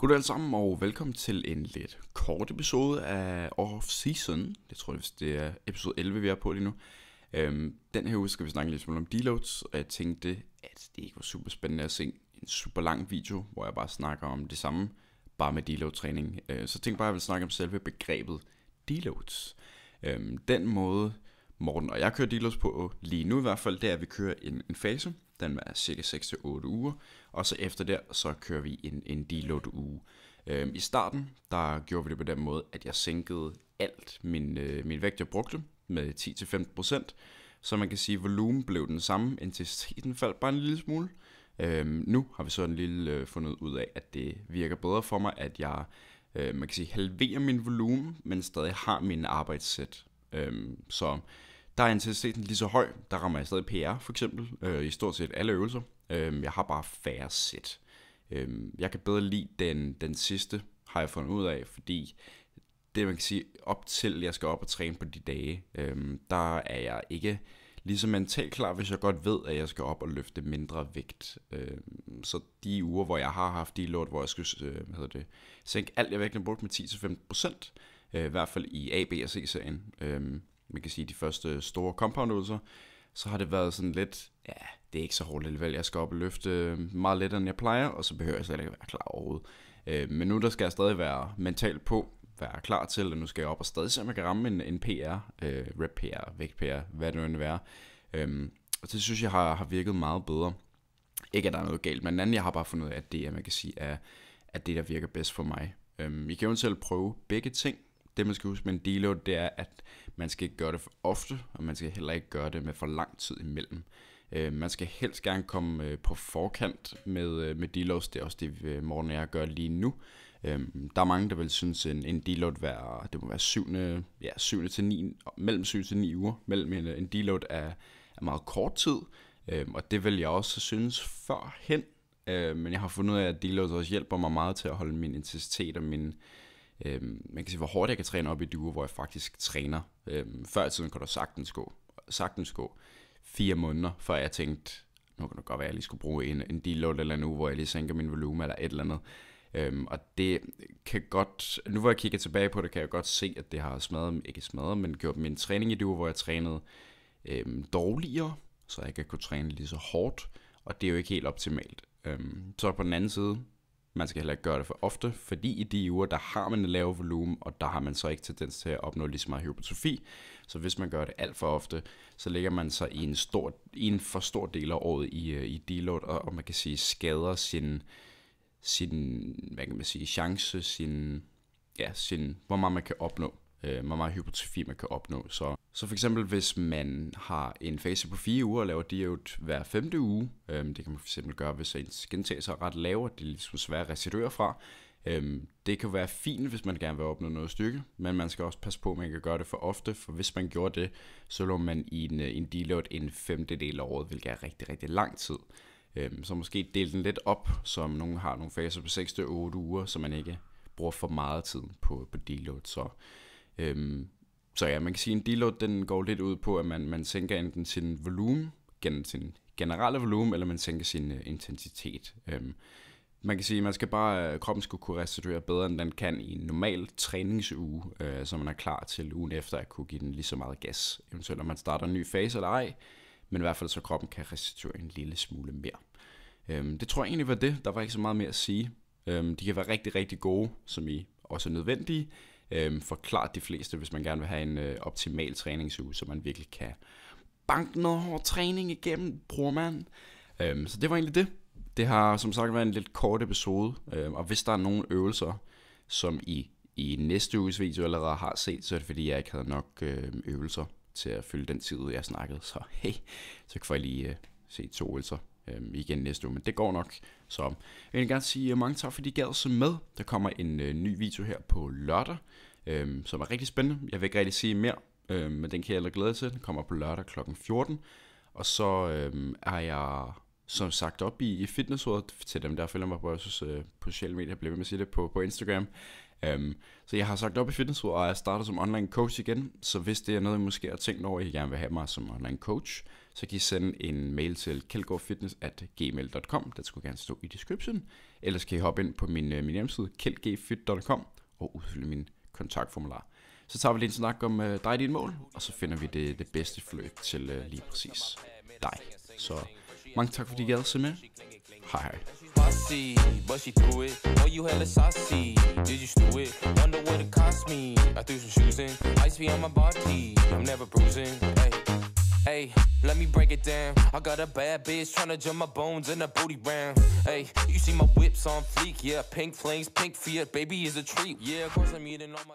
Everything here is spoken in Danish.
Goddag alle sammen, og velkommen til en lidt kort episode af Off-Season. Jeg tror, det er episode 11, vi er på lige nu. Øhm, den her uge skal vi snakke lidt om deloads, og jeg tænkte, at det ikke var super spændende at se en super lang video, hvor jeg bare snakker om det samme, bare med deload-træning. Øh, så tænkte bare, at jeg vil snakke om selve begrebet deloads. Øhm, den måde, Morten og jeg kører dealers på lige nu i hvert fald, det er, at vi kører en, en fase. Den er cirka 6-8 uger, og så efter der, så kører vi en, en deload uge. Øhm, I starten, der gjorde vi det på den måde, at jeg sænkede alt min, øh, min vægt, jeg brugte, med 10-15%, så man kan sige, at volumen blev den samme, intensiteten faldt bare en lille smule. Øhm, nu har vi så en lille øh, fundet ud af, at det virker bedre for mig, at jeg øh, man kan sige, halverer min volumen, men stadig har min arbejdssæt. Øhm, så der er intensiteten lige så høj. Der rammer jeg stadig PR, for eksempel, øh, i stort set alle øvelser. Øh, jeg har bare færre sæt. Øh, jeg kan bedre lide den, den sidste, har jeg fundet ud af, fordi det, man kan sige, op til jeg skal op og træne på de dage, øh, der er jeg ikke lige så mentalt klar, hvis jeg godt ved, at jeg skal op og løfte mindre vægt. Øh, så de uger, hvor jeg har haft de lort, hvor jeg skulle øh, hvad hedder det, sænke alt, jeg vægten brugt med 10-15%, øh, i hvert fald i A, B og C-serien, øh, man kan sige, de første store compound så har det været sådan lidt, ja, det er ikke så hårdt alligevel, jeg skal op og løfte øh, meget lettere, end jeg plejer, og så behøver jeg slet ikke være klar overhovedet. Øh, men nu der skal jeg stadig være mentalt på, være klar til, at nu skal jeg op og stadig se, om jeg kan ramme en, en PR, øh, rep PR, vægt PR, hvad det nu end være. Øhm, og det synes jeg har, har virket meget bedre. Ikke at der er noget galt, men anden jeg har bare fundet ud af, at det, at man kan sige, er, at det, der virker bedst for mig. Øhm, I kan jo selv prøve begge ting, det, man skal huske med en deload, det er, at man skal ikke gøre det for ofte, og man skal heller ikke gøre det med for lang tid imellem. Øh, man skal helst gerne komme øh, på forkant med, øh, med deloads, det er også det, øh, Morten og jeg gør lige nu. Øh, der er mange, der vil synes, en, en deload være, det må være 7. Ja, 7. til 9, mellem 7 til 9 uger, mellem en, en deload er, er meget kort tid, øh, og det vil jeg også synes førhen, øh, men jeg har fundet ud af, at deloads også hjælper mig meget til at holde min intensitet og min, øh, man kan se, hvor hårdt jeg kan træne op i duer, hvor jeg faktisk træner. Øh, før i tiden kunne der sagtens gå, sagtens gå fire måneder, før jeg tænkte, nu kan det godt være, at jeg lige skulle bruge en, en deload eller en uge, hvor jeg lige sænker min volumen eller et eller andet. Øhm, og det kan godt, nu hvor jeg kigger tilbage på det, kan jeg godt se, at det har smadret, ikke smadret, men gjort min træning i det uge, hvor jeg trænede øhm, dårligere, så jeg ikke kunne træne lige så hårdt, og det er jo ikke helt optimalt. Øhm, så på den anden side, man skal heller ikke gøre det for ofte, fordi i de uger, der har man et lavt volumen, og der har man så ikke tendens til at opnå lige så meget hypertrofi. Så hvis man gør det alt for ofte, så ligger man sig i en, stor, i en for stor del af året i, øh, i deload, og, og man kan sige skader sin, sin hvad kan man sige, chance, sin, ja, sin, hvor meget man kan opnå øh, hvor meget hypotrofi man kan opnå. Så, så for eksempel hvis man har en fase på fire uger og laver diet hver femte uge, øh, det kan man for eksempel gøre, hvis ens gentagelser er ret lav, og det er ligesom svært at restituere fra, øh, det kan være fint, hvis man gerne vil opnå noget styrke, men man skal også passe på, at man kan gøre det for ofte, for hvis man gjorde det, så lå man i en, øh, en deload en femtedel af året, hvilket er rigtig, rigtig lang tid. Øh, så måske del den lidt op, som nogen har nogle faser på 6-8 uger, så man ikke bruger for meget tid på, på deload. Så Øhm, så ja, man kan sige, at en deload den går lidt ud på, at man, man sænker enten sin volumen, gen, sin generelle volumen, eller man sænker sin uh, intensitet. Øhm, man kan sige, at man skal bare, øh, kroppen skulle kunne restituere bedre, end den kan i en normal træningsuge, øh, så man er klar til ugen efter at kunne give den lige så meget gas, eventuelt om man starter en ny fase eller ej, men i hvert fald så kroppen kan restituere en lille smule mere. Øhm, det tror jeg egentlig var det. Der var ikke så meget mere at sige. Øhm, de kan være rigtig, rigtig gode, som I også er nødvendige, øhm, for klart de fleste, hvis man gerne vil have en øh, optimal træningsuge, så man virkelig kan banke noget hård træning igennem, bruger man. Øhm, så det var egentlig det. Det har som sagt været en lidt kort episode, øhm, og hvis der er nogle øvelser, som I i næste uges video allerede har set, så er det fordi, jeg ikke havde nok øhm, øvelser til at fylde den tid, jeg snakkede. Så hey, så kan I lige øh, se to øvelser øh, igen næste uge, men det går nok. Så jeg vil gerne sige øh, mange tak, fordi I gad så med. Der kommer en øh, ny video her på lørdag, øh, som er rigtig spændende. Jeg vil ikke rigtig sige mere, øh, men den kan jeg allerede glæde til. Den kommer på lørdag kl. 14. Og så øh, er jeg som sagt op i, i fitnessrådet til dem, der følger mig på, jeg synes, øh, på sociale medier, jeg bliver ved med at sige det, på, på Instagram. Um, så jeg har sagt op i fitnessrådet, og jeg starter som online coach igen. Så hvis det er noget, I måske har tænkt over, at I gerne vil have mig som online coach, så kan I sende en mail til kjeldgaardfitness.gmail.com, det skulle gerne stå i description, ellers kan I hoppe ind på min, øh, min hjemmeside, kjeldgfit.com, og udfylde min kontaktformular. Så tager vi lige en snak om uh, dig og dine mål, og så finder vi det, det bedste forløb til uh, lige præcis dig. Så mange tak fordi I gad at se med. Hej hej. bossy, but she threw it. Oh, you hella saucy. Did you stew it? Wonder what it cost me. I threw some shoes in. Ice be on my body. I'm never bruising. Hey, hey. Let me break it down. I got a bad bitch trying to jump my bones in a booty round. Hey, you see my whips on fleek, yeah. Pink flames, pink fiat, baby is a treat. Yeah, of course I'm eating all my.